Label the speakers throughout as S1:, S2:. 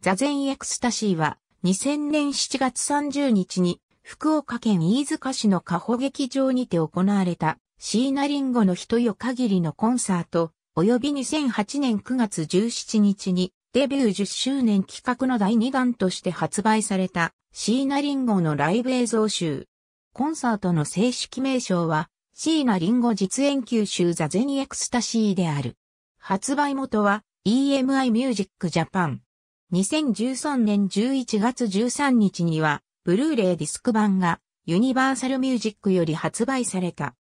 S1: 座禅エクスタシーは2000年7月30日に福岡県飯塚市の加保劇場にて行われたシーナリンゴの人よ限りのコンサート及び2008年9月17日にデビュー10周年企画の第2弾として発売されたシーナリンゴのライブ映像集。コンサートの正式名称はシーナリンゴ実演九州座禅エクスタシーである。発売元は EMI ミュージックジャパン。2013年11月13日には、ブルーレイディスク版がユニバーサルミュージックより発売された。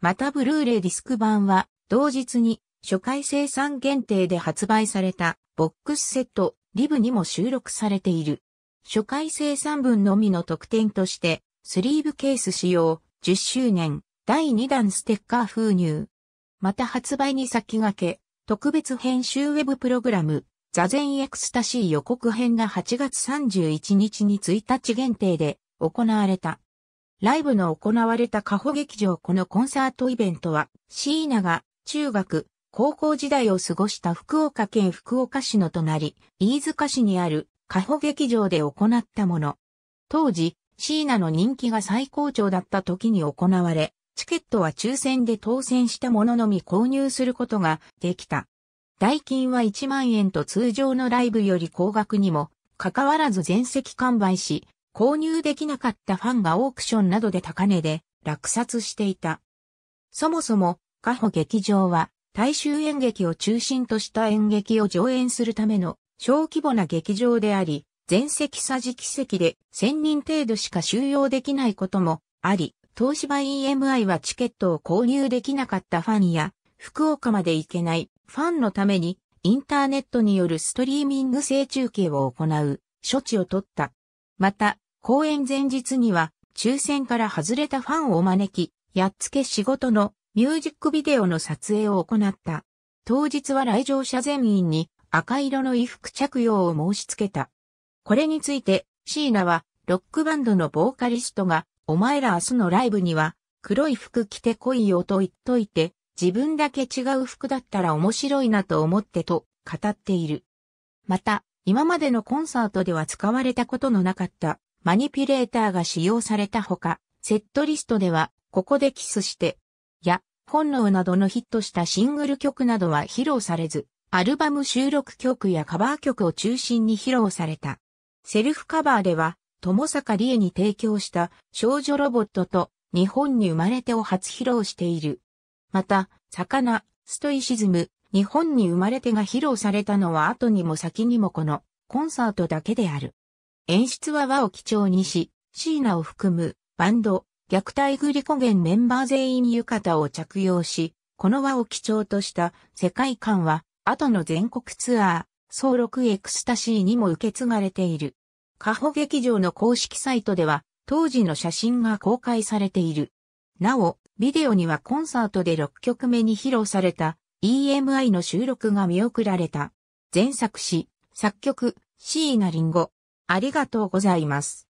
S1: またブルーレイディスク版は、同日に初回生産限定で発売されたボックスセットリブにも収録されている。初回生産分のみの特典として、スリーブケース使用10周年第2弾ステッカー封入。また発売に先駆け、特別編集ウェブプログラム座禅エクスタシー予告編が8月31日に1日限定で行われた。ライブの行われたカホ劇場このコンサートイベントは、シーナが中学、高校時代を過ごした福岡県福岡市の隣、飯塚市にあるカホ劇場で行ったもの。当時、シーナの人気が最高潮だった時に行われ、チケットは抽選で当選したもののみ購入することができた。代金は1万円と通常のライブより高額にも、かかわらず全席完売し、購入できなかったファンがオークションなどで高値で落札していた。そもそも、カホ劇場は、大衆演劇を中心とした演劇を上演するための小規模な劇場であり、全席さじ奇跡で1000人程度しか収容できないこともあり、東芝 EMI はチケットを購入できなかったファンや、福岡まで行けないファンのためにインターネットによるストリーミング性中継を行う処置を取った。また、公演前日には抽選から外れたファンを招き、やっつけ仕事のミュージックビデオの撮影を行った。当日は来場者全員に赤色の衣服着用を申し付けた。これについて、シーナはロックバンドのボーカリストが、お前ら明日のライブには黒い服着て来いよと言っといて、自分だけ違う服だったら面白いなと思ってと語っている。また、今までのコンサートでは使われたことのなかったマニピュレーターが使用されたほか、セットリストでは、ここでキスして、や、本能などのヒットしたシングル曲などは披露されず、アルバム収録曲やカバー曲を中心に披露された。セルフカバーでは、友坂理恵に提供した少女ロボットと日本に生まれてを初披露している。また、魚、ストイシズム、日本に生まれてが披露されたのは後にも先にもこのコンサートだけである。演出は和を基調にし、シーナを含むバンド、虐待グリコゲンメンバー全員浴衣を着用し、この和を基調とした世界観は、後の全国ツアー、総録エクスタシーにも受け継がれている。カホ劇場の公式サイトでは、当時の写真が公開されている。なお、ビデオにはコンサートで6曲目に披露された EMI の収録が見送られた。前作詞、作曲、ナリンゴ。ありがとうございます。